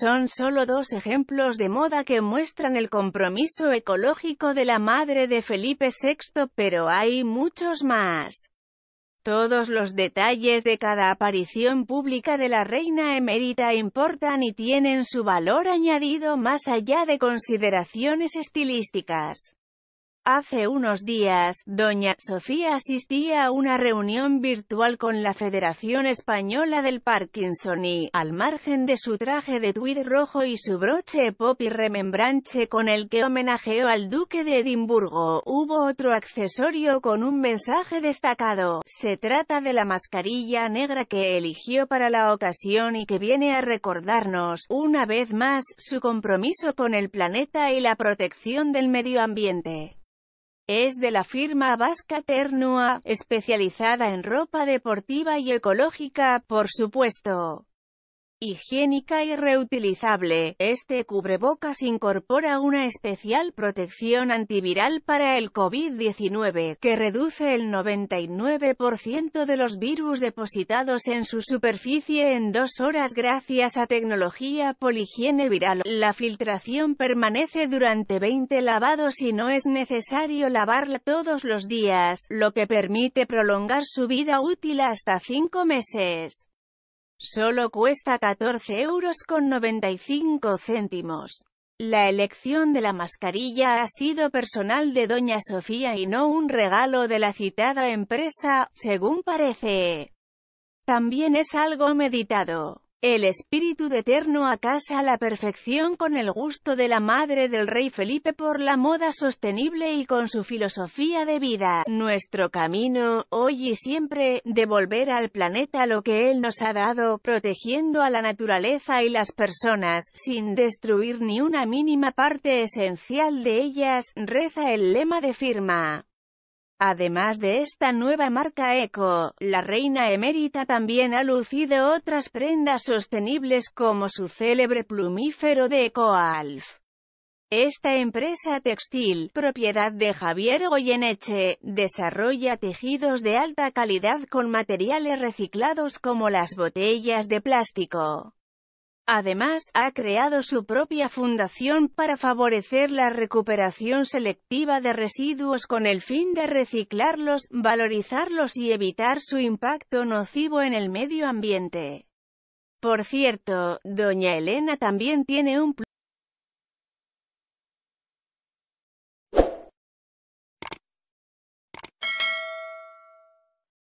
son solo dos ejemplos de moda que muestran el compromiso ecológico de la madre de Felipe VI, pero hay muchos más. Todos los detalles de cada aparición pública de la reina emérita importan y tienen su valor añadido más allá de consideraciones estilísticas. Hace unos días, doña Sofía asistía a una reunión virtual con la Federación Española del Parkinson y, al margen de su traje de tweed rojo y su broche pop y remembranche con el que homenajeó al duque de Edimburgo, hubo otro accesorio con un mensaje destacado. Se trata de la mascarilla negra que eligió para la ocasión y que viene a recordarnos, una vez más, su compromiso con el planeta y la protección del medio ambiente. Es de la firma vasca Ternua, especializada en ropa deportiva y ecológica, por supuesto higiénica y reutilizable. Este cubrebocas incorpora una especial protección antiviral para el COVID-19, que reduce el 99% de los virus depositados en su superficie en dos horas gracias a tecnología poligiene viral. La filtración permanece durante 20 lavados y no es necesario lavarla todos los días, lo que permite prolongar su vida útil hasta 5 meses. Solo cuesta 14 euros con 95 céntimos. La elección de la mascarilla ha sido personal de Doña Sofía y no un regalo de la citada empresa, según parece. También es algo meditado. El espíritu de eterno acasa la perfección con el gusto de la madre del rey Felipe por la moda sostenible y con su filosofía de vida. Nuestro camino, hoy y siempre, devolver al planeta lo que él nos ha dado, protegiendo a la naturaleza y las personas, sin destruir ni una mínima parte esencial de ellas, reza el lema de firma. Además de esta nueva marca Eco, la reina emérita también ha lucido otras prendas sostenibles como su célebre plumífero de EcoAlf. Esta empresa textil, propiedad de Javier Goyeneche, desarrolla tejidos de alta calidad con materiales reciclados como las botellas de plástico. Además, ha creado su propia fundación para favorecer la recuperación selectiva de residuos con el fin de reciclarlos, valorizarlos y evitar su impacto nocivo en el medio ambiente. Por cierto, doña Elena también tiene un